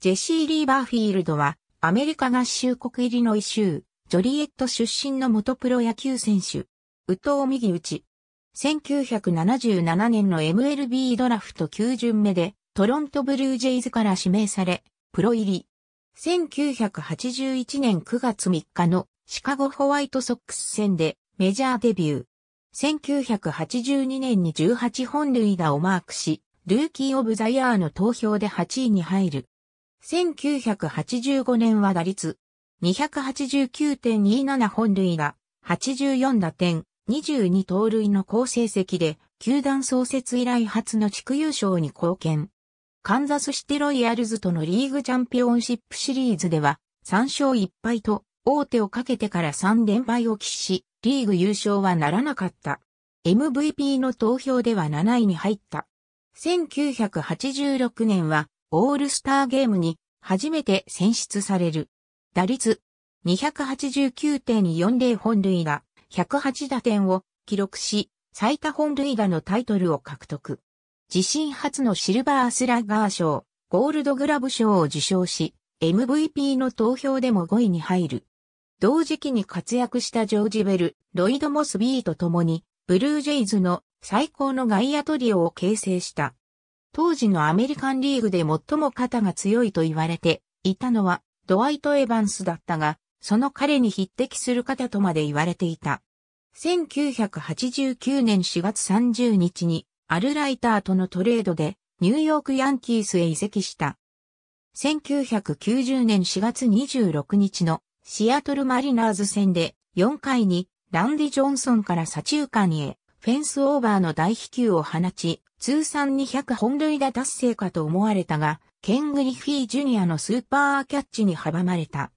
ジェシー・リーバーフィールドは、アメリカ合衆国イリノイ州、ジョリエット出身の元プロ野球選手。宇藤右打ち。1977年の MLB ドラフト9巡目で、トロントブルージェイズから指名され、プロ入り。1981年9月3日のシカゴホワイトソックス戦でメジャーデビュー。1982年に18本塁打をマークし、ルーキーオブザイヤーの投票で8位に入る。1985年は打率289.27本塁打、84打点、22盗塁の好成績で、球団創設以来初の地区優勝に貢献。カンザスシティロイヤルズとのリーグチャンピオンシップシリーズでは、3勝1敗と、大手をかけてから3連敗を喫し、リーグ優勝はならなかった。MVP の投票では7位に入った。1986年はオールスターゲームに初めて選出される。打率289.40本塁打108打点を記録し、最多本塁打のタイトルを獲得。自身初のシルバースラッガー賞、ゴールドグラブ賞を受賞し、MVP の投票でも5位に入る。同時期に活躍したジョージ・ベル、ロイド・モスビーと共に、ブルージェイズの最高の外野トリオを形成した。当時のアメリカンリーグで最も肩が強いと言われていたのはドワイト・エヴァンスだったが、その彼に匹敵する肩とまで言われていた。1989年4月30日にアルライターとのトレードでニューヨークヤンキースへ移籍した。1990年4月26日のシアトルマリナーズ戦で4回にランディ・ジョンソンから左中間へフェンスオーバーの大飛球を放ち通算200本塁打達成かと思われたが、ケン・グリフィー・ジュニアのスーパーキャッチに阻まれた。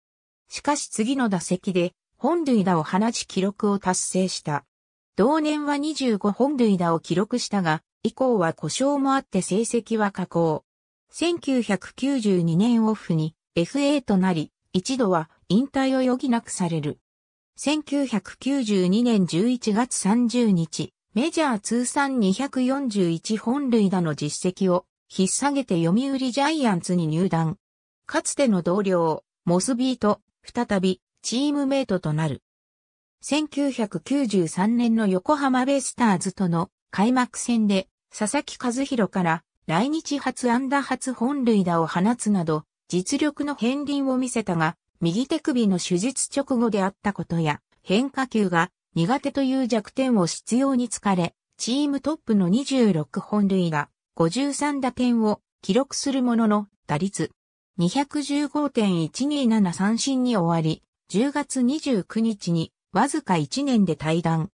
しかし次の打席で本塁打を放ち記録を達成した。同年は25本塁打を記録したが、以降は故障もあって成績は下降。1992年オフに FA となり、一度は引退を余儀なくされる。1992年11月30日、メジャー通算241本塁打の実績を引っ提げて読売ジャイアンツに入団。かつての同僚、モスビーと再びチームメイトとなる。1993年の横浜ベイスターズとの開幕戦で佐々木和弘から来日初安打初本塁打を放つなど実力の片鱗を見せたが右手首の手術直後であったことや変化球が苦手という弱点を執拗に疲れ、チームトップの26本塁打、53打点を記録するものの打率215.127三振に終わり、10月29日にわずか1年で退団。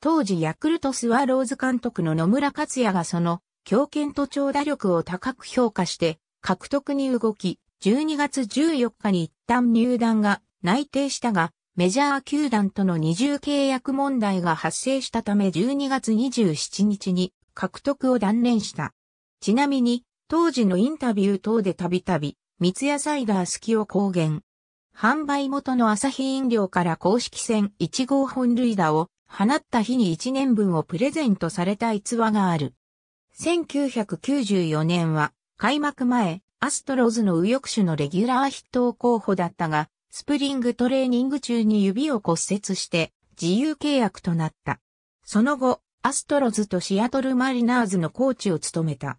当時ヤクルトスワローズ監督の野村克也がその強肩と長打力を高く評価して獲得に動き、12月14日に一旦入団が内定したが、メジャー球団との二重契約問題が発生したため12月27日に獲得を断念した。ちなみに、当時のインタビュー等でたびたび、三ツ矢サイダー好きを公言。販売元の朝日飲料から公式戦1号本塁打を放った日に1年分をプレゼントされた逸話がある。1994年は開幕前、アストロズの右翼手のレギュラー筆頭候補だったが、スプリングトレーニング中に指を骨折して自由契約となった。その後、アストロズとシアトルマリナーズのコーチを務めた。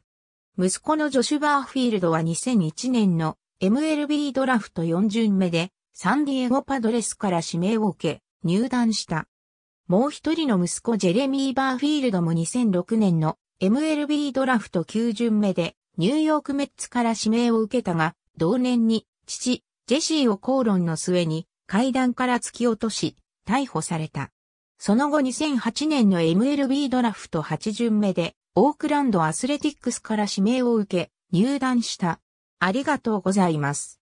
息子のジョシュ・バーフィールドは2001年の MLB ドラフト4巡目でサンディエゴパドレスから指名を受け入団した。もう一人の息子ジェレミー・バーフィールドも2006年の MLB ドラフト9巡目でニューヨークメッツから指名を受けたが、同年に父、ジェシーを口論の末に階段から突き落とし、逮捕された。その後2008年の MLB ドラフト8巡目で、オークランドアスレティックスから指名を受け、入団した。ありがとうございます。